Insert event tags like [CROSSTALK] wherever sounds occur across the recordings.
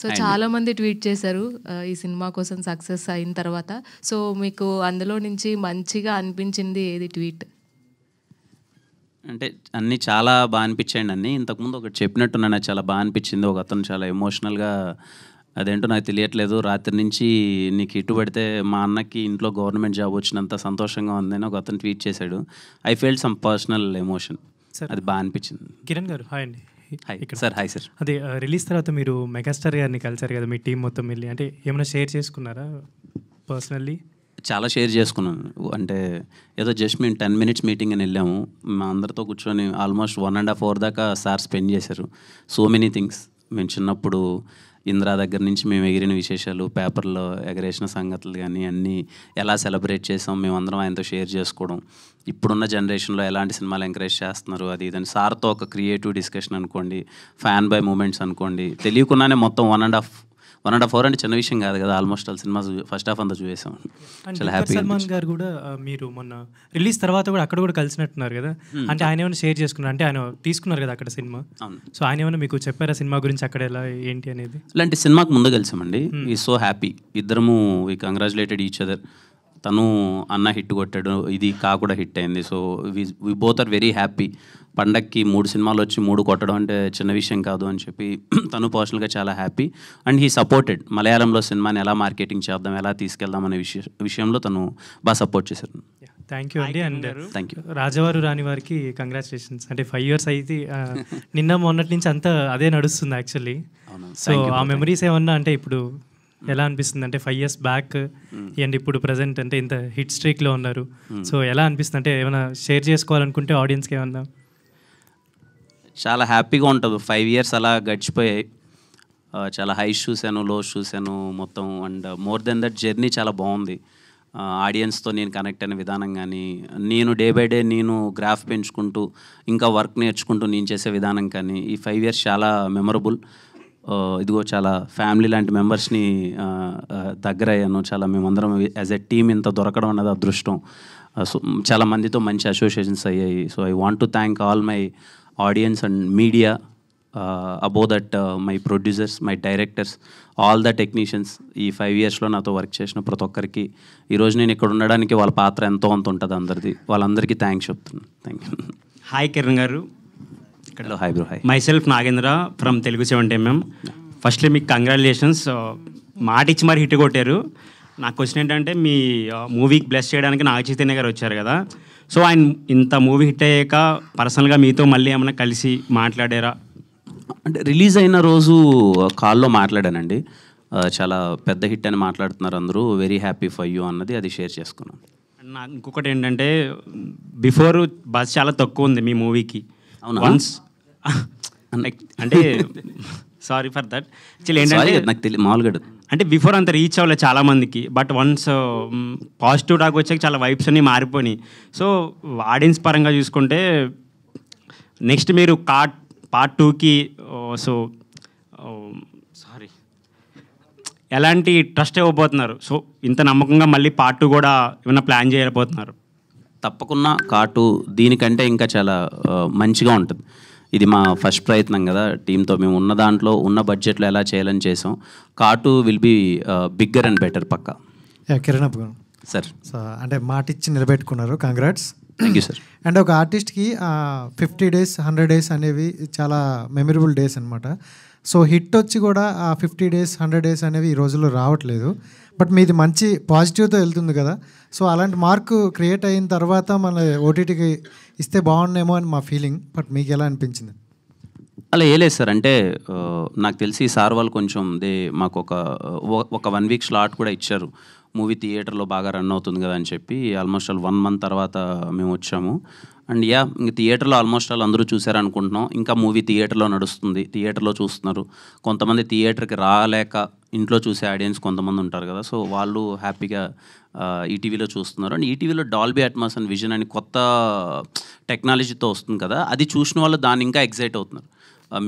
So చాలా మంది tweet చేశారు ఈ సినిమా కోసం సక్సెస్ అయిన తర్వాత సో మీకు అందులో నుంచి మంచిగా అనిపించింది ఏది ట్వీట్ అంటే అన్ని చాలా బాగా అనిపించాయండి అన్ని ఇంతకుముందు ఒకటి చెప్పినట్టు నాకు చాలా బాగా అనిపించింది ఒక అతను చాలా ఎమోషనల్గా అదేంటో నాకు తెలియట్లేదు రాత్రి నుంచి నీకు ఇటు పడితే మా అన్నకి ఇంట్లో గవర్నమెంట్ జాబ్ వచ్చినంత సంతోషంగా ఉందని ఒక అతను ట్వీట్ చేశాడు I feel some personal emotion అది బాగా అనిపించింది కిరణ్ గారు హాయ్ అండి ఇక్కడ సార్ హాయ్ సార్ అదే రిలీజ్ తర్వాత మీరు మెగాస్టార్ గారిని కలిసారు కదా మీ టీం మొత్తం వెళ్ళి అంటే ఏమైనా షేర్ చేసుకున్నారా పర్సనల్లీ చాలా షేర్ చేసుకున్నాను అంటే ఏదో జస్ట్ మేము టెన్ మినిట్స్ మీటింగ్ అని వెళ్ళాము మా అందరితో కూర్చొని almost one and half hour దాకా సార్ స్పెండ్ చేశారు సో మెనీ థింగ్స్ మేము చిన్నప్పుడు ఇంద్రా దగ్గర నుంచి మేము ఎగిరిన విశేషాలు పేపర్లో ఎగరేసిన సంగతులు కానీ అన్నీ ఎలా సెలబ్రేట్ చేసాం మేమందరం ఆయనతో షేర్ చేసుకోవడం ఇప్పుడున్న జనరేషన్లో ఎలాంటి సినిమాలు ఎంకరేజ్ చేస్తున్నారు అది ఇదని సార్తో ఒక క్రియేటివ్ డిస్కషన్ అనుకోండి ఫ్యాన్ బై మూమెంట్స్ అనుకోండి తెలియకుండానే మొత్తం one and half one and half hour అంటే చిన్న విషయం కాదు కదా ఆల్మోస్ట్ ఆల్ సినిమా ఫస్ట్ హాఫ్ అంతా చూసాం చాలా హ్యాపీ సల్మాన్ గారు కూడా మీరు మొన్న రిలీజ్ తర్వాత కూడా అక్కడ కూడా కలిసినట్టున్నారు కదా అంటే ఆయన ఏమైనా షేర్ చేసుకున్నారు అంటే ఆయన తీసుకున్నారు కదా అక్కడ సినిమా సో ఆయన ఏమైనా మీకు చెప్పారా సినిమా గురించి అక్కడ ఎలా ఏంటి అనేది ఇలాంటి సినిమాకు ముందు కలిసామండి ఈ సో హ్యాపీ ఇద్దరము ఈ కంగ్రాచులేటెడ్ ఈచ్ అదర్ తను అన్న హిట్ కొట్టాడు ఇది కా కూడా హిట్ అయింది so we we both are very happy పండక్కి మూడు సినిమాలు వచ్చి మూడు కొట్టడం అంటే చిన్న విషయం కాదు అని చెప్పి [CLEARS THROAT] తను పర్సనల్గా చాలా హ్యాపీ అండ్ హీ సపోర్టెడ్ మలయాళంలో సినిమాని ఎలా మార్కెటింగ్ చేద్దాం ఎలా తీసుకెళ్దాం అనే విషయ విషయంలో తను బాగా సపోర్ట్ చేశారు థ్యాంక్ యూ అండి అండ్ థ్యాంక్ యూ రాజవారు రాని వారికి కంగ్రాచులేషన్స్ అంటే ఫైవ్ ఇయర్స్ అయితే నిన్న మొన్నటి నుంచి అంతా అదే నడుస్తుంది యాక్చువల్లీ [LAUGHS] సో ఆ మెమరీస్ ఏమన్నా అంటే ఇప్పుడు ఎలా అనిపిస్తుంది అంటే five years back and hmm. ఇప్పుడు ప్రజెంట్ అంటే ఇంత హిట్ స్ట్రీక్లో ఉన్నారు సో hmm. ఎలా అనిపిస్తుంది అంటే ఏమైనా షేర్ చేసుకోవాలనుకుంటే ఆడియన్స్కి ఏమన్నా చాలా హ్యాపీగా ఉంటుంది ఫైవ్ ఇయర్స్ అలా గడిచిపోయాయి చాలా హై చూశాను లో చూసాను మొత్తం and more than that journey చాలా బాగుంది ఆడియన్స్తో నేను కనెక్ట్ అయిన విధానం కానీ నేను డే బై డే నేను గ్రాఫ్ పెంచుకుంటూ ఇంకా వర్క్ నేర్చుకుంటూ నేను చేసే విధానం కానీ ఈ ఫైవ్ ఇయర్స్ చాలా మెమొరబుల్ ఇదిగో చాలా ఫ్యామిలీ లాంటి మెంబర్స్ని దగ్గర అయ్యాను చాలా మేమందరం యాజ్ ఎ టీమ్ ఇంత దొరకడం అన్నది అదృష్టం సో చాలా మందితో మంచి అసోసియేషన్స్ అయ్యాయి so I want to thank all my audience and media above that my producers my directors all the technicians ఈ ఫైవ్ ఇయర్స్లో నాతో వర్క్ చేసిన ప్రతి ఒక్కరికి ఈరోజు నేను ఇక్కడ ఉండడానికి వాళ్ళ పాత్ర ఎంతో అంత ఉంటుంది అందరిది వాళ్ళందరికీ థ్యాంక్స్ చెప్తున్నాను థ్యాంక్ యూ హాయ్ కిరణ్ గారు ఇక్కడ hi bro hi myself Nagendra from Telugu seventy MM firstly మీకు కంగ్రాచులేషన్స్ మాట ఇచ్చి మరి హిట్ కొట్టారు నా క్వశ్చన్ ఏంటంటే మీ మూవీకి బ్లెస్ చేయడానికి నాగ చైతన్య గారు వచ్చారు కదా సో ఆయన ఇంత మూవీ హిట్ అయ్యాక పర్సనల్గా మీతో మళ్ళీ ఏమైనా కలిసి మాట్లాడారా అంటే రిలీజ్ అయిన రోజు కాల్లో మాట్లాడానండి చాలా పెద్ద హిట్ అని మాట్లాడుతున్నారు అందరూ వెరీ హ్యాపీ ఫర్ యూ అన్నది అది షేర్ చేసుకున్నాను నాకు ఇంకొకటి ఏంటంటే బిఫోర్ బస్ చాలా తక్కువ ఉంది మీ మూవీకి వన్స్ [LAUGHS] అంటే సారీ ఫర్ దట్ ఏంటంటే నాకు తెలియదు మామూలుగా అంటే బిఫోర్ అంత రీచ్ అవ్వలేదు చాలామందికి బట్ వన్స్ పాజిటివ్ టాక్ వచ్చాక చాలా వైబ్స్ అన్నీ మారిపోయినాయి సో ఆడియన్స్ పరంగా చూసుకుంటే నెక్స్ట్ మీరు కార్ట్ పార్ట్ టూకి సో సారీ ఎలాంటి ట్రస్ట్ ఇవ్వబోతున్నారు సో ఇంత నమ్మకంగా మళ్ళీ పార్ట్ టూ కూడా ఏమైనా ప్లాన్ చేయబోతున్నారు తప్పకుండా కాటు దీనికంటే ఇంకా చాలా మంచిగా ఉంటుంది ఇది మా ఫస్ట్ ప్రయత్నం కదా టీంతో మేము ఉన్న దాంట్లో ఉన్న బడ్జెట్లో ఎలా చేయాలని చేసాం కాటు will be bigger and better పక్క కిరణ్ సార్ అంటే మాట ఇచ్చి నిలబెట్టుకున్నారు congrats thank you sir and ఒక ఆర్టిస్ట్కి ఫిఫ్టీ డేస్ హండ్రెడ్ డేస్ అనేవి చాలా మెమరబుల్ డేస్ అనమాట సో హిట్ వచ్చి కూడా ఆ ఫిఫ్టీ డేస్ హండ్రెడ్ డేస్ అనేవి ఈ రోజుల్లో రావట్లేదు బట్ మీది మంచి పాజిటివ్తో వెళ్తుంది కదా సో అలాంటి మార్క్ క్రియేట్ అయిన తర్వాత మన ఓటీటీకి ఇస్తే బాగుండేమో అని మా ఫీలింగ్ బట్ మీకు ఎలా అనిపించింది అలా లేదు సార్ అంటే నాకు తెలిసి సార్ వాళ్ళు కొంచెం దే మాకు ఒక ఒక వన్ వీక్ స్లాట్ కూడా ఇచ్చారు మూవీ థియేటర్లో బాగా రన్ అవుతుంది కదా అని చెప్పి ఆల్మోస్ట్ ఆల్ వన్ మంత్ తర్వాత మేము వచ్చాము అండ్ యా ఇంకా థియేటర్లో ఆల్మోస్ట్ వాళ్ళు అందరూ చూశారనుకుంటున్నాం ఇంకా మూవీ థియేటర్లో నడుస్తుంది థియేటర్లో చూస్తున్నారు కొంతమంది థియేటర్కి రాలేక ఇంట్లో చూసే ఆడియన్స్ కొంతమంది ఉంటారు కదా సో వాళ్ళు హ్యాపీగా ఈటీవీలో చూస్తున్నారు అండ్ ఈటీవీలో డాల్బీ అట్మాస్ అండ్ విజన్ అని కొత్త టెక్నాలజీతో వస్తుంది కదా అది చూసిన వాళ్ళు దాన్ని ఇంకా ఎగ్జైట్ అవుతున్నారు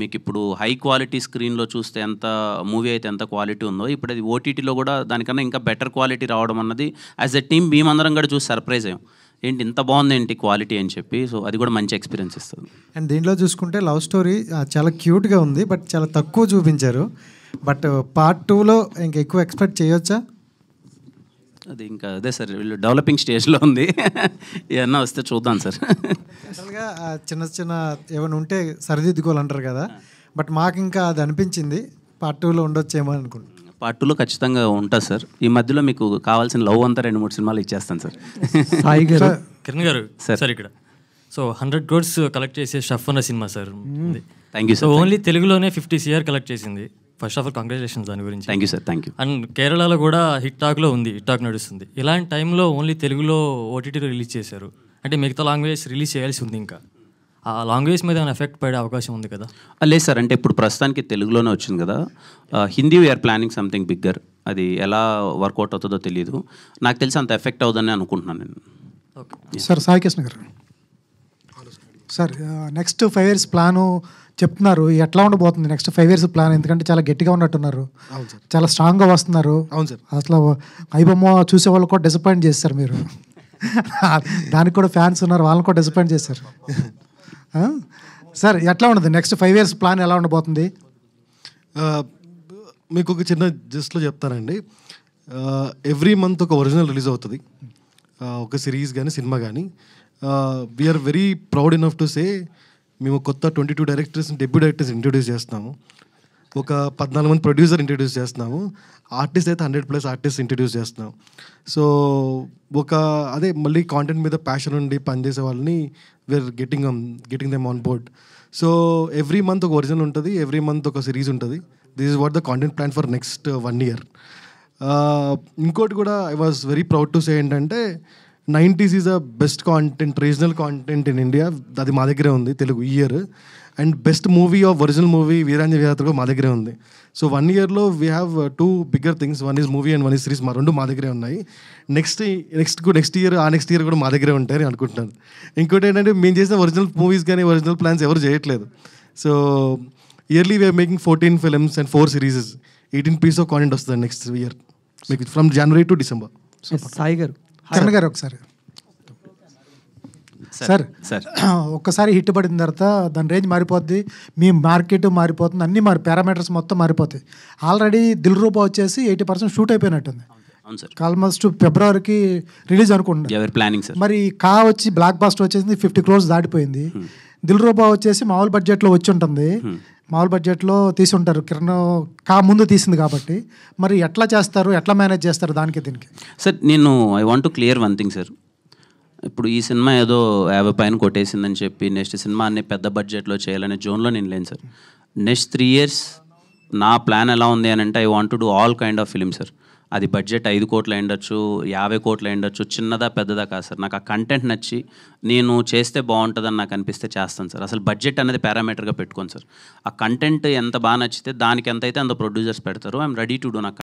మీకు ఇప్పుడు హై క్వాలిటీ స్క్రీన్లో చూస్తే ఎంత మూవీ అయితే ఎంత క్వాలిటీ ఉందో ఇప్పుడు అది ఓటీటీలో కూడా దానికన్నా ఇంకా బెటర్ క్వాలిటీ రావడం అన్నది యాజ్ ఎ టీమ్ మేమందరం కూడా చూసి సర్ప్రైజ్ అయ్యాం ఏంటి ఇంత బాగుంది ఏంటి క్వాలిటీ అని చెప్పి సో అది కూడా మంచి ఎక్స్పీరియన్స్ ఇస్తుంది అండ్ దీంట్లో చూసుకుంటే లవ్ స్టోరీ చాలా క్యూట్గా ఉంది బట్ చాలా తక్కువ చూపించారు బట్ పార్ట్ టూలో ఇంకా ఎక్కువ ఎక్స్పెక్ట్ చేయొచ్చా అది ఇంకా అదే సార్ వీళ్ళు డెవలపింగ్ స్టేజ్లో ఉంది ఏమన్నా వస్తే చూద్దాం సార్ అసలుగా చిన్న చిన్న ఏమైనా ఉంటే సరిదిద్దుకోవాలంటారు కదా బట్ మాకు ఇంకా అది అనిపించింది పార్ట్ టూలో ఉండొచ్చేమో అనుకుంటున్నాను పార్ట్ టూలో ఖచ్చితంగా ఉంటుంది సార్ ఈ మధ్యలో మీకు కావాల్సిన లవ్ అంతా రెండు మూడు సినిమాలు ఇచ్చేస్తాను సార్ సాయి గారు కిరణ్ గారు సార్ సార్ ఇక్కడ సో హండ్రెడ్ క్రోడ్స్ కలెక్ట్ చేసే షఫ్ అన్న సినిమా sir thank you so only తెలుగులోనే ఫిఫ్టీ సిఆర్ కలెక్ట్ చేసింది ఫస్ట్ ఆఫ్ ఆల్ కంగ్రాచులేషన్ దాని గురించి thank you sir thank you and కేరళలో కూడా హిట్ టాక్లో ఉంది హిట్ టాక్ నడుస్తుంది ఇలాంటి టైంలో ఓన్లీ తెలుగులో ఓటీటీలో రిలీజ్ చేశారు అంటే మిగతా లాంగ్వేజ్ రిలీజ్ చేయాల్సి ఉంది ఇంకా ఆ లాంగ్వేజ్ మీద ఏమైనా ఎఫెక్ట్ పడే అవకాశం ఉంది కదా లేదు సార్ అంటే ఇప్పుడు ప్రస్తుతానికి తెలుగులోనే వచ్చింది కదా Hindi we are planning something bigger అది ఎలా వర్కౌట్ అవుతుందో తెలియదు నాకు తెలిసి అంత ఎఫెక్ట్ అవుతుందని అనుకుంటున్నాను నేను ఓకే సార్ సాయి కృష్ణ గారు sir next five years plan చెప్తున్నారు ఎట్లా ఉండబోతుంది నెక్స్ట్ ఫైవ్ ఇయర్స్ ప్లాన్ ఎందుకంటే చాలా గట్టిగా ఉన్నట్టున్నారు చాలా స్ట్రాంగ్గా వస్తున్నారు అవును సార్ అసలు ఐబొమ్మ చూసే వాళ్ళు కూడా డిసప్పాయింట్ చేస్తారు మీరు [LAUGHS] దానికి కూడా ఫ్యాన్స్ ఉన్నారు వాళ్ళని కూడా డిసప్పాయింట్ చేస్తారు [LAUGHS] సార్ ఎట్లా ఉండదు నెక్స్ట్ ఫైవ్ ఇయర్స్ ప్లాన్ ఎలా ఉండబోతుంది మీకు ఒక చిన్న జస్ట్లో చెప్తానండి ఎవ్రీ మంత్ ఒక ఒరిజినల్ రిలీజ్ అవుతుంది ఒక సిరీస్ కానీ సినిమా కానీ we are very proud enough to say మేము కొత్త twenty two directors debut directors introduce చేస్తాము ఒక పద్నాలుగు మంది ప్రొడ్యూసర్ ఇంట్రడ్యూస్ చేస్తున్నాము ఆర్టిస్ట్ అయితే హండ్రెడ్ ప్లస్ ఆర్టిస్ట్ ఇంట్రడ్యూస్ చేస్తున్నాం సో ఒక అదే మళ్ళీ కాంటెంట్ మీద ప్యాషన్ ఉండి పనిచేసే వాళ్ళని we are getting getting them on board so every month ఒక ఒరిజినల్ ఉంటుంది ఎవ్రీ మంత్ ఒక సిరీస్ ఉంటుంది this is what the content plan for next one year ఇంకోటి కూడా I was very proud to say ఏంటంటే nineties is a best content regional content in India అది మా దగ్గరే ఉంది Telugu year and best movie of original movie వీరాంజ వీరాత్ర మా దగ్గరే ఉంది సో వన్ ఇయర్లో we have two bigger things one is movie and one is series మా రెండు మా దగ్గరే ఉన్నాయి నెక్స్ట్ నెక్స్ట్ నెక్స్ట్ ఇయర్ ఆ నెక్స్ట్ ఇయర్ కూడా మా దగ్గరే ఉంటాయని అనుకుంటున్నాను ఇంకోటి ఏంటంటే మేము చేసిన ఒరిజినల్ మూవీస్ కానీ ఒరిజినల్ ప్లాన్స్ ఎవరు చేయట్లేదు so yearly we are making fourteen films and four series eighteen piece of content వస్తుంది నెక్స్ట్ ఇయర్ మీకు from January to December Sai గారు కరణ్ గారు ఒకసారి సార్ ఒక్కసారి హిట్ పడిన తర్వాత దాని రేంజ్ మారిపోద్ది మీ మార్కెట్ మారిపోతుంది అన్ని మరి పారామీటర్స్ మొత్తం మారిపోతాయి ఆల్రెడీ దిల్ రూపా వచ్చేసి ఎయిటీ పర్సెంట్ షూట్ అయిపోయినట్టుంది ఆల్మోస్ట్ ఫిబ్రవరికి రిలీజ్ అనుకుంటున్నారు ప్లానింగ్ సార్ మరి కా వచ్చి బ్లాక్ బాస్ట్ వచ్చేసింది ఫిఫ్టీ క్రోర్స్ దాటిపోయింది దిల్ రూపా వచ్చేసి మామూలు బడ్జెట్లో వచ్చి ఉంటుంది మామూలు బడ్జెట్లో తీసుంటారు కిరణ్ కా ముందు తీసింది కాబట్టి మరి ఎట్లా చేస్తారు ఎట్లా మేనేజ్ చేస్తారు దానికి దీనికి సార్ నేను I want clear one thing sir ఇప్పుడు ఈ సినిమా ఏదో యాభై పైన కొట్టేసిందని చెప్పి నెక్స్ట్ సినిమా అన్ని పెద్ద బడ్జెట్లో చేయాలనే జోన్లో నేను లేను సార్ నెక్స్ట్ త్రీ ఇయర్స్ నా ప్లాన్ ఎలా ఉంది అని అంటే I want to do all kind of film sir అది బడ్జెట్ ఐదు కోట్లు అయిండొచ్చు యాభై కోట్లు అయ్యుండొచ్చు చిన్నదా పెద్దదా కాదు సార్ నాకు ఆ కంటెంట్ నచ్చి నేను చేస్తే బాగుంటుందని నాకు అనిపిస్తే చేస్తాను సార్ అసలు బడ్జెట్ అనేది పారామీటర్గా పెట్టుకోండి సార్ ఆ కంటెంట్ ఎంత బాగా నచ్చితే దానికి ఎంత అయితే అంత ప్రొడ్యూసర్స్ పెడతారు ఐఎమ్ రెడీ టు డూ నాకు